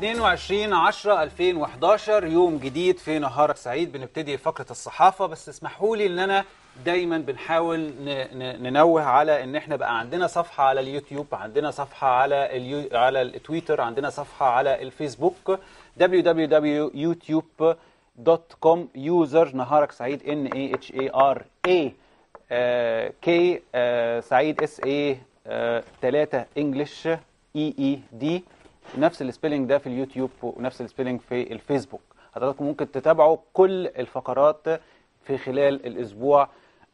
22 10 2011 يوم جديد في نهارك سعيد بنبتدي فقره الصحافه بس اسمحوا لي ان انا دايما بنحاول ننوه على ان احنا بقى عندنا صفحه على اليوتيوب عندنا صفحه على اليو... على التويتر عندنا صفحه على الفيسبوك www.youtube.com user نهارك سعيد n a h a r a k سعيد اس اي 3 آه، انجلش اي اي دي نفس السبيلنج ده في اليوتيوب ونفس السبيلنج في الفيسبوك حضراتكم ممكن تتابعوا كل الفقرات في خلال الاسبوع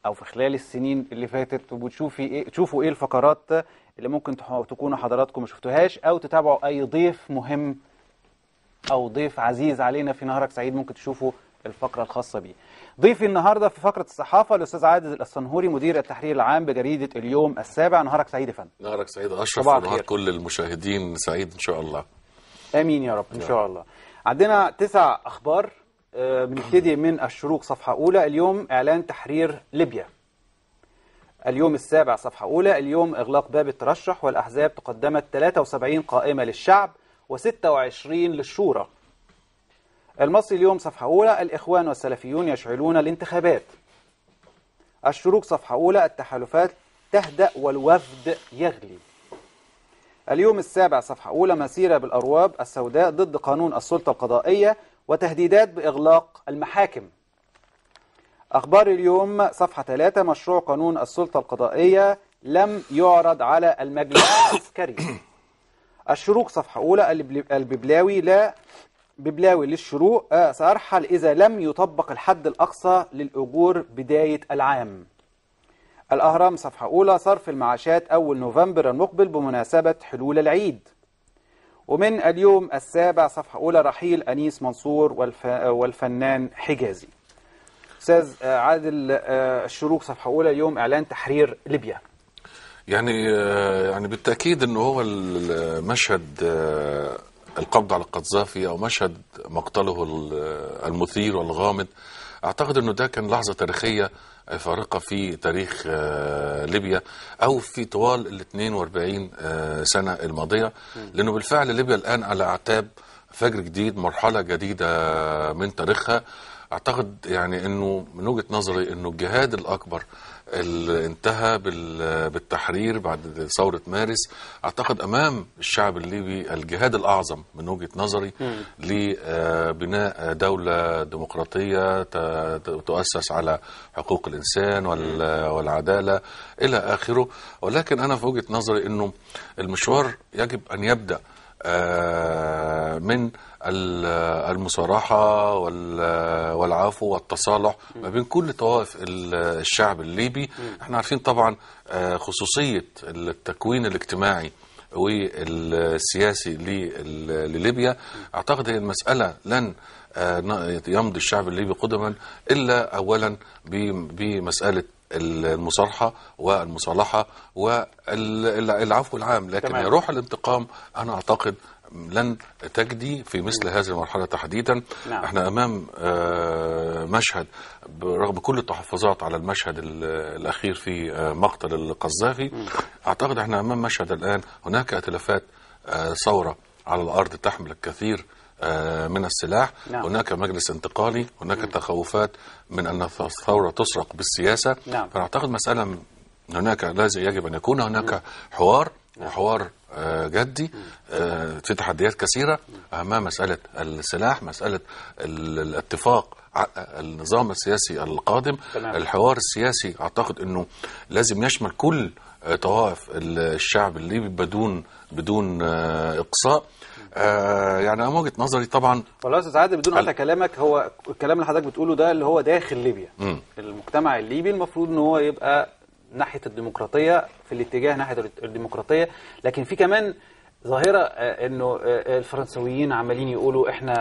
او في خلال السنين اللي فاتت وتشوفي ايه تشوفوا ايه الفقرات اللي ممكن تكونوا حضراتكم ما شفتوهاش او تتابعوا اي ضيف مهم او ضيف عزيز علينا في نهارك سعيد ممكن تشوفوا الفقرة الخاصة بيه ضيفي النهاردة في فقرة الصحافة الأستاذ عادل الصنهوري مدير التحرير العام بجريدة اليوم السابع نهارك سعيد يا فندم نهارك سعيد أشرف ونهار كل المشاهدين سعيد إن شاء الله آمين يا رب إن شاء الله عندنا تسع أخبار آه، بنبتدي من الشروق صفحة أولى اليوم إعلان تحرير ليبيا اليوم السابع صفحة أولى اليوم إغلاق باب الترشح والأحزاب تقدمت 73 قائمة للشعب و26 للشورى المصري اليوم صفحة أولى الإخوان والسلفيون يشعلون الانتخابات الشروق صفحة أولى التحالفات تهدأ والوفد يغلي اليوم السابع صفحة أولى مسيرة بالأرواب السوداء ضد قانون السلطة القضائية وتهديدات بإغلاق المحاكم أخبار اليوم صفحة ثلاثة مشروع قانون السلطة القضائية لم يعرض على المجلس العسكري الشروق صفحة أولى الببلاوي لا ببلاوي للشروق آه، سأرحل إذا لم يطبق الحد الأقصى للأجور بداية العام الأهرام صفحة أولى صرف المعاشات أول نوفمبر المقبل بمناسبة حلول العيد ومن اليوم السابع صفحة أولى رحيل أنيس منصور آه، والفنان حجازي أستاذ آه، عادل الشروق صفحة أولى اليوم إعلان تحرير ليبيا يعني يعني بالتأكيد أنه هو المشهد القبض على القذافي او مشهد مقتله المثير والغامض اعتقد انه ده كان لحظه تاريخيه فارقه في تاريخ آه، ليبيا او في طوال ال 42 آه، سنه الماضيه لانه بالفعل ليبيا الان على اعتاب فجر جديد مرحله جديده من تاريخها اعتقد يعني انه من وجهه نظري انه الجهاد الاكبر اللي انتهى بالتحرير بعد ثورة مارس أعتقد أمام الشعب الليبي الجهاد الأعظم من وجهة نظري لبناء آه، دولة ديمقراطية تؤسس على حقوق الإنسان والعدالة إلى آخره ولكن أنا في وجهة نظري أنه المشوار يجب أن يبدأ آه، من المصارحة والعفو والتصالح ما بين كل طوائف الشعب الليبي احنا عارفين طبعا آه، خصوصية التكوين الاجتماعي والسياسي لليبيا اعتقد ان المسألة لن آه، يمضي الشعب الليبي قدما الا اولا بمساله المصارحة والمصالحة والعفو العام لكن تمام. روح الانتقام أنا أعتقد لن تجدي في مثل هذه المرحلة تحديدا نعم. احنا أمام آه، مشهد برغم كل التحفظات على المشهد الأخير في آه، مقتل القذافي أعتقد احنا أمام مشهد الآن هناك ائتلافات آه، ثورة على الأرض تحمل الكثير آه، من السلاح نعم. هناك مجلس انتقالي هناك نعم. تخوفات من أن الثورة تسرق بالسياسة نعم. فنعتقد مسألة هناك لازم يجب أن يكون هناك نعم. حوار وحوار آه، جدي آه، في تحديات كثيرة أهمها مسألة السلاح مسألة الاتفاق النظام السياسي القادم تمام. الحوار السياسي أعتقد أنه لازم يشمل كل آه، طوائف الشعب الليبي بدون بدون آه، اقصاء آه، يعني انا وجهه نظري طبعا والله يا استاذ عادل بدون قطع كلامك هو الكلام اللي حضرتك بتقوله ده اللي هو داخل ليبيا م. المجتمع الليبي المفروض ان هو يبقى ناحيه الديمقراطيه في الاتجاه ناحيه الديمقراطيه لكن في كمان ظاهرة آه، انه آه، آه، الفرنسويين عمالين يقولوا احنا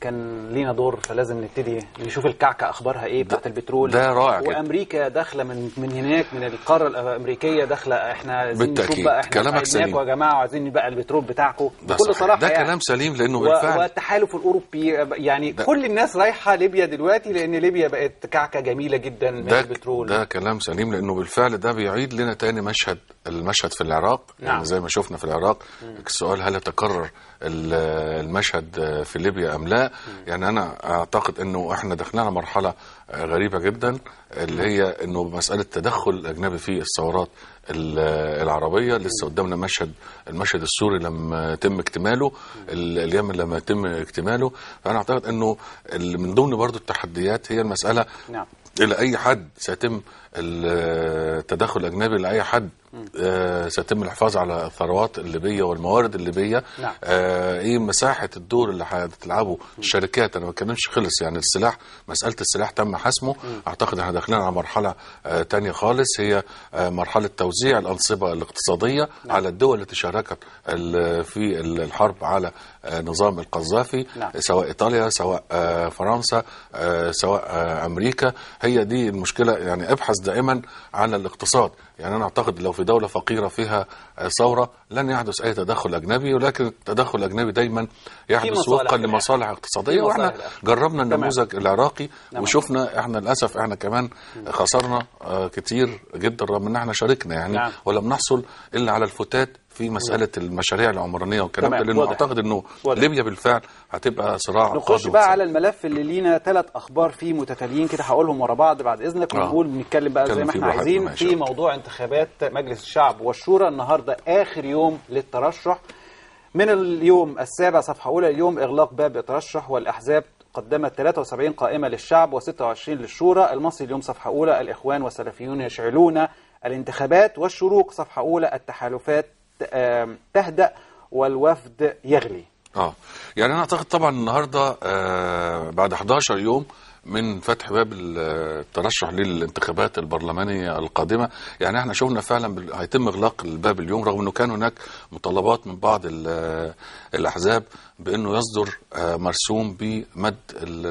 كان لينا دور فلازم نبتدي نشوف الكعكة اخبارها ايه بتاعت البترول ده رائع وامريكا داخلة من من هناك من القارة الامريكية داخلة احنا عايزين نشوف بقى احنا كلامك سليم يا جماعة وعايزين بقى البترول بتاعكم بكل صراحة ده يعني كلام سليم لانه بالفعل والتحالف الاوروبي يعني ده كل الناس رايحة ليبيا دلوقتي لان ليبيا بقت كعكة جميلة جدا من البترول ده كلام سليم لانه بالفعل ده بيعيد لنا تاني مشهد المشهد في العراق يعني نعم. يعني زي ما شفنا في العراق السؤال هل يتكرر المشهد في ليبيا أم لا يعني أنا أعتقد أنه إحنا دخلنا مرحلة غريبة جدا اللي هي أنه مسألة تدخل الأجنبي في الثورات العربية لسه قدامنا مشهد المشهد السوري لما تم اكتماله اليمن لما تم اكتماله فأنا أعتقد أنه من ضمن برضو التحديات هي المسألة نعم. إلى أي حد سيتم التدخل الأجنبي لأي حد آه سيتم الحفاظ على الثروات الليبيه والموارد الليبيه نعم. آه ايه مساحه الدور اللي هتلعبه الشركات انا ما بتكلمش خلص يعني السلاح مساله السلاح تم حسمه مم. اعتقد احنا داخلين على مرحله آه خالص هي آه مرحله توزيع الانصبه الاقتصاديه نعم. على الدول التي شاركت في الحرب على آه، نظام القذافي نعم. سواء ايطاليا سواء آه، فرنسا آه، سواء امريكا هي دي المشكله يعني ابحث دائما عن الاقتصاد يعني أنا أعتقد لو في دولة فقيرة فيها ثورة لن يحدث أي تدخل أجنبي ولكن التدخل الأجنبي دايما يحدث وفقا يعني. لمصالح اقتصادية وإحنا جربنا النموذج العراقي وشفنا إحنا للأسف إحنا كمان خسرنا آه، كتير جدا رغم إن إحنا شاركنا يعني نعم. ولم نحصل إلا على الفتات في مساله المشاريع العمرانيه والكلام ده لانه اعتقد انه ليبيا بالفعل هتبقى صراع نخش بقى وصراع. على الملف اللي لينا ثلاث اخبار فيه متتاليين كده هقولهم ورا بعض بعد اذنك آه. ونقول آه. بنتكلم بقى زي ما احنا عايزين في موضوع انتخابات مجلس الشعب والشورى النهارده اخر يوم للترشح من اليوم السابع صفحه اولى اليوم اغلاق باب الترشح والاحزاب قدمت 73 قائمة للشعب و26 للشورى المصري اليوم صفحة أولى الإخوان والسلفيون يشعلون الانتخابات والشروق صفحة أولى التحالفات تهدأ والوفد يغلي اه يعني انا اعتقد طبعا النهارده آه بعد 11 يوم من فتح باب الترشح للانتخابات البرلمانية القادمة يعني احنا شفنا فعلا هيتم إغلاق الباب اليوم رغم أنه كان هناك مطالبات من بعض الأحزاب بأنه يصدر آه، مرسوم بمد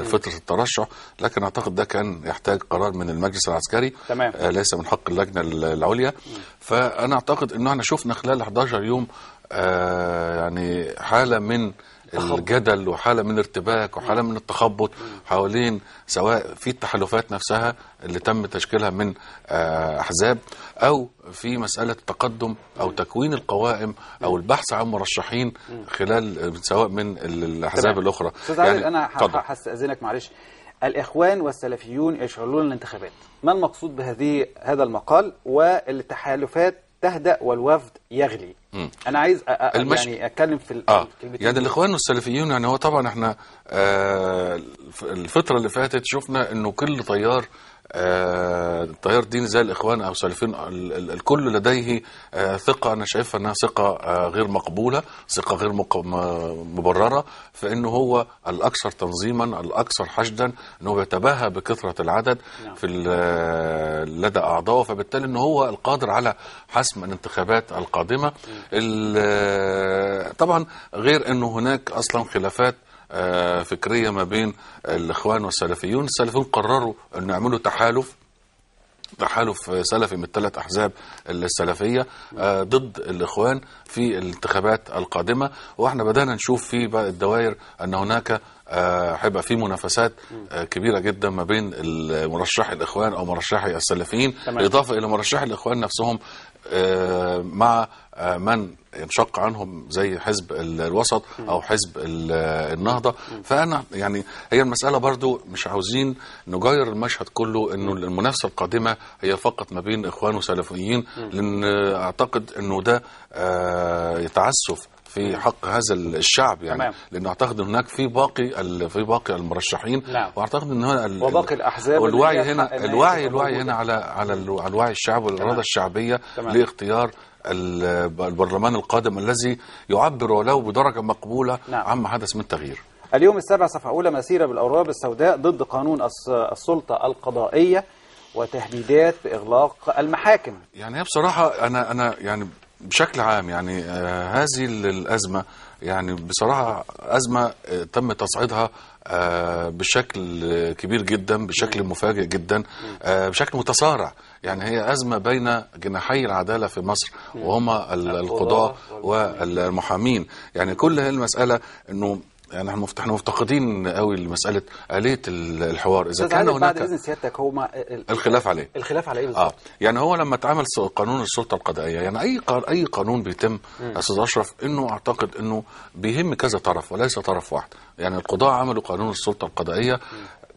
فترة الترشح لكن أعتقد ده كان يحتاج قرار من المجلس العسكري تمام. آه، ليس من حق اللجنة العليا فأنا أعتقد أنه احنا شفنا خلال 11 يوم آه، يعني حالة من الجدل وحاله من ارتباك وحاله من التخبط حوالين سواء في التحالفات نفسها اللي تم تشكيلها من آه، احزاب او في مساله التقدم او تكوين القوائم او البحث عن مرشحين خلال سواء من الاحزاب الاخرى يعني انا هستاذنك معلش الإخوان والسلفيون يشغلون الانتخابات ما المقصود بهذه هذا المقال والتحالفات تهدأ والوفد يغلي م. أنا عايز أ... المش... يعني أتكلم في آه. يعني الإخوان السلفيون يعني هو طبعا احنا آه الفترة اللي فاتت شفنا أنه كل طيار آه، طيار الدين زي الاخوان او سالفين الكل لديه آه، ثقه انا شايفها انها ثقه آه، غير مقبوله ثقه غير مبرره فانه هو الاكثر تنظيما الاكثر حشدا انه بيتباهى بكثره العدد نعم. في لدى اعضائه فبالتالي انه هو القادر على حسم الانتخابات القادمه نعم. طبعا غير انه هناك اصلا خلافات آه، فكرية ما بين الإخوان والسلفيون السلفيون قرروا أن يعملوا تحالف تحالف سلفي من الثلاث احزاب السلفيه آه، ضد الاخوان في الانتخابات القادمه واحنا بدانا نشوف في بقى الدوائر ان هناك آه، هيبقى في منافسات كبيره جدا ما بين مرشحي الاخوان او مرشحي السلفيين اضافه الى مرشحي الاخوان نفسهم مع آه، من ينشق عنهم زي حزب الوسط او حزب النهضه فانا يعني هي المساله برضو مش عاوزين نجير المشهد كله انه المنافسه القادمه هي فقط ما بين اخوان وسلفيين لان اعتقد انه ده آه، يتعسف في حق هذا الشعب يعني تمام. لان اعتقد هناك في باقي في باقي المرشحين نعم. واعتقد ان هنا وباقي الاحزاب الوعي هنا الوعي الوعي هنا على على الوعي الشعبي والاراده الشعبيه تمام. لاختيار البرلمان القادم الذي يعبر ولو بدرجة مقبولة نعم. عما حدث من تغيير اليوم السابع صفحة أولى مسيرة بالأوراب السوداء ضد قانون السلطة القضائية وتهديدات بإغلاق المحاكم يعني هي بصراحة أنا أنا يعني بشكل عام يعني آه هذه الأزمة يعني بصراحة أزمة آه تم تصعيدها آه بشكل كبير جدا بشكل مفاجئ جدا آه، بشكل متسارع يعني هي أزمة بين جناحي العدالة في مصر وهما القضاة والمحامين يعني كل هذه المسألة أنه يعني احنا مفتقدين قوي لمساله اليه الحوار اذا كان هناك بعد اذن سيادتك هو ما الخلاف عليه الخلاف عليه بالظبط اه يعني هو لما اتعمل قانون السلطه القضائيه يعني اي اي قانون بيتم استاذ اشرف انه اعتقد انه بيهم كذا طرف وليس طرف واحد يعني القضاء عملوا قانون السلطه القضائيه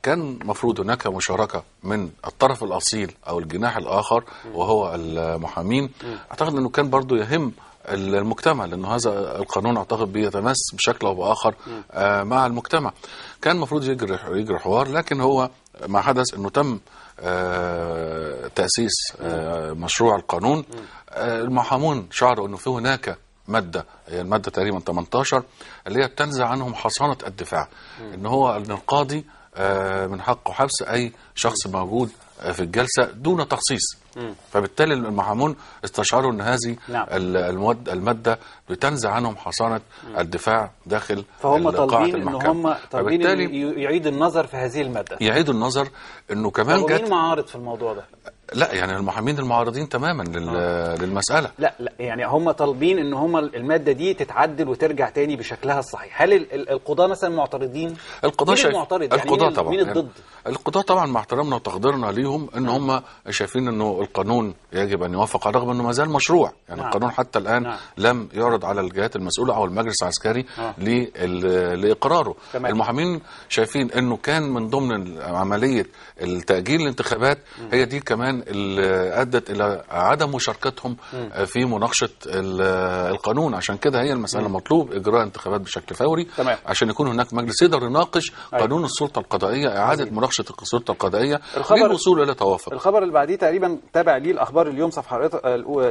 كان مفروض هناك مشاركة من الطرف الأصيل أو الجناح الآخر وهو المحامين أعتقد أنه كان برضو يهم المجتمع لأنه هذا القانون أعتقد بيتمس بشكل أو بآخر آه، مع المجتمع كان المفروض يجري, يجري حوار لكن هو ما حدث أنه تم آه، تأسيس آه، مشروع القانون المحامون شعروا أنه في هناك مادة هي يعني المادة تقريبا 18 اللي هي بتنزع عنهم حصانة الدفاع ان هو ان القاضي آه، من حقه حبس أي شخص موجود آه، في الجلسة دون تخصيص فبالتالي المحامون استشعروا أن هذه نعم. المواد المادة بتنزع عنهم حصانة مم. الدفاع داخل فهم طالبين أن هم طالبين يعيد النظر في هذه المادة يعيد النظر أنه كمان جت معارض في الموضوع ده لا يعني المحامين المعارضين تماما آه. للمساله لا لا يعني هم طالبين ان هم الماده دي تتعدل وترجع تاني بشكلها الصحيح هل القضاه مثلا معترضين القضاه شايف المعترض يعني القضاء مين طبعا مين يعني الضد يعني القضاه طبعا مع احترامنا وتقديرنا ليهم ان نعم. هم شايفين انه القانون يجب ان يوافق على رغم انه ما زال مشروع يعني نعم. القانون حتى الان نعم. لم يعرض على الجهات المسؤوله او المجلس العسكري آه. لاقراره تمام. المحامين شايفين انه كان من ضمن عمليه التاجيل الانتخابات هي دي كمان اللي ادت الى عدم مشاركتهم آه، في مناقشه آه، القانون عشان كده هي المساله مطلوب اجراء انتخابات بشكل فوري تمام. عشان يكون هناك مجلس يقدر يناقش أيوة. قانون السلطه القضائيه اعاده مناقشه السلطه القضائيه للوصول الى توافق الخبر اللي بعديه تقريبا تابع ليه الاخبار اليوم صفحه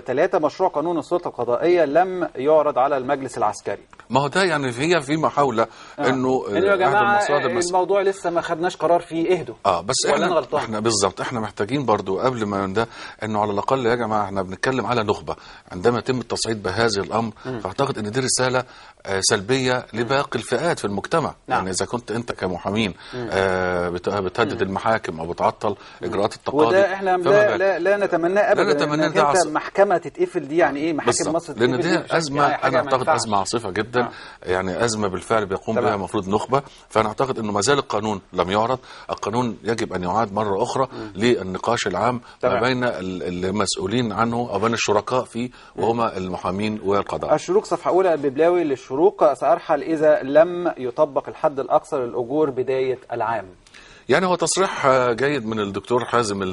ثلاثة آه، مشروع قانون السلطه القضائيه لم يعرض على المجلس العسكري ما هو ده يعني هي في محاوله آه. انه يا جماعه الموضوع لسه ما خدناش قرار فيه اهدوا اه بس احنا احنا بالظبط احنا محتاجين برضو قبل كل ما من ده انه على الاقل يا جماعه احنا بنتكلم على نخبه عندما يتم التصعيد بهذا الامر فاعتقد ان دي رساله آه، سلبيه لباقي الفئات في المجتمع نعم. يعني اذا كنت انت كمحامين آه بتهدد المحاكم او بتعطل اجراءات التقاضي وده احنا لا, لا لا نتمنى ابدا لا نتمنى ان عص... محكمه تتقفل دي يعني ايه محاكم مصر مصر لان دي ازمه يعني انا اعتقد ازمه عاصفه جدا نعم. يعني ازمه بالفعل بيقوم طبعا. بها المفروض نخبه فانا اعتقد انه ما زال القانون لم يعرض القانون يجب ان يعاد مره اخرى للنقاش العام ما بين المسؤولين عنه او بين الشركاء فيه وهما المحامين والقضاء الشروق صفحه اولى ببلاوي للشروق سارحل اذا لم يطبق الحد الاقصى للاجور بدايه العام يعني هو تصريح جيد من الدكتور حازم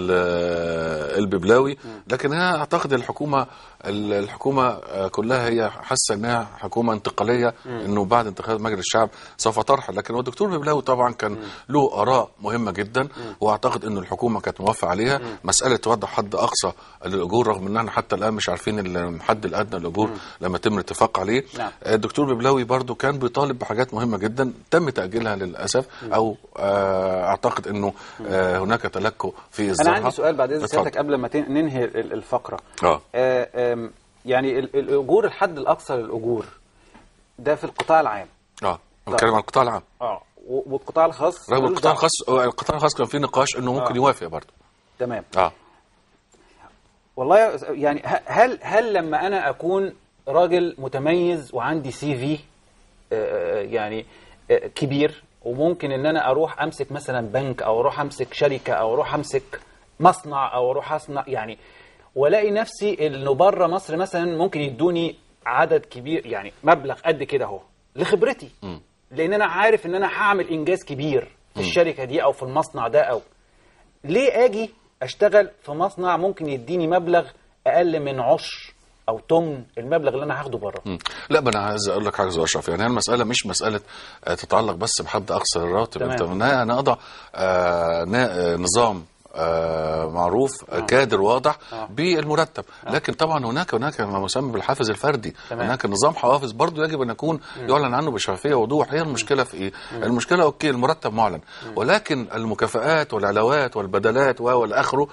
الببلاوي لكن انا اعتقد الحكومه الحكومه آه، كلها هي حاسه انها حكومه انتقاليه انه بعد انتخابات مجلس الشعب سوف ترحل لكن الدكتور ببلاوي طبعا كان له اراء مهمه جدا واعتقد انه الحكومه كانت موافقه عليها مساله وضع حد اقصى للاجور رغم ان احنا حتى الان مش عارفين الحد الادنى للاجور لما تم الاتفاق عليه نعم. آه، الدكتور ببلاوي برضو كان بيطالب بحاجات مهمه جدا تم تاجيلها للاسف او آه، اعتقد انه هناك تلكؤ في اصدارها انا عندي سؤال بعد اذن سيادتك قبل ما ننهي الفقره آه. آه, يعني الاجور الحد الاقصى للاجور ده في القطاع العام اه بنتكلم عن القطاع العام اه والقطاع الخاص رغم القطاع الخاص القطاع الخاص كان في نقاش انه ممكن آه. يوافق برضه تمام اه والله يعني هل هل لما انا اكون راجل متميز وعندي سي في آه، آه، يعني آه، كبير وممكن ان انا اروح امسك مثلا بنك او اروح امسك شركه او اروح امسك مصنع او اروح اصنع يعني والاقي نفسي انه بره مصر مثلا ممكن يدوني عدد كبير يعني مبلغ قد كده اهو لخبرتي م. لان انا عارف ان انا هعمل انجاز كبير في م. الشركه دي او في المصنع ده او ليه اجي اشتغل في مصنع ممكن يديني مبلغ اقل من عشر او تمن المبلغ اللي انا هاخده بره لا انا عايز اقول لك حاجه اشرف يعني المساله مش مساله آه، تتعلق بس بحد اقصى الراتب انت انا اضع آه، آه، نظام آه، معروف آه. آه، كادر واضح بالمرتب لكن طبعا هناك هناك ما مسمى بالحافز الفردي هناك نظام حوافز برضه يجب ان يكون يعلن عنه بشفافيه ووضوح هي المشكله في ايه المشكله اوكي المرتب معلن ولكن المكافئات والعلاوات والبدلات والاخره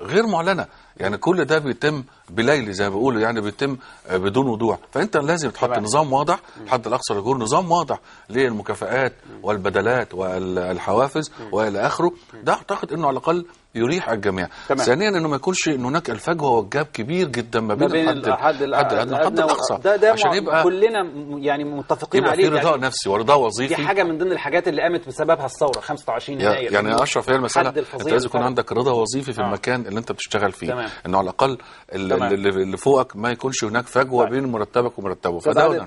غير معلنه يعني كل ده بيتم بليل زي ما بيقولوا يعني بيتم آه، بدون وضوح فانت لازم تحط نظام واضح الحد الاقصى للجور نظام واضح للمكافئات والبدلات والحوافز والى اخره ده اعتقد انه على الاقل يريح الجميع تمام. ثانيا انه ما يكونش ان هناك الفجوه والجاب كبير جدا ما بين, بين الحد الحد, الحد الاقصى ده ده عشان يبقى كلنا يعني متفقين عليه يبقى في رضا يعني نفسي ورضا وظيفي دي حاجه من ضمن الحاجات اللي قامت بسببها الثوره 25 يناير يعني اشرف هي المساله انت لازم يكون عندك رضا وظيفي في آه. المكان اللي انت بتشتغل فيه تمام. انه على الاقل اللي فوقك ما يكونش هناك فجوه طيب. بين مرتبك ومرتبه فده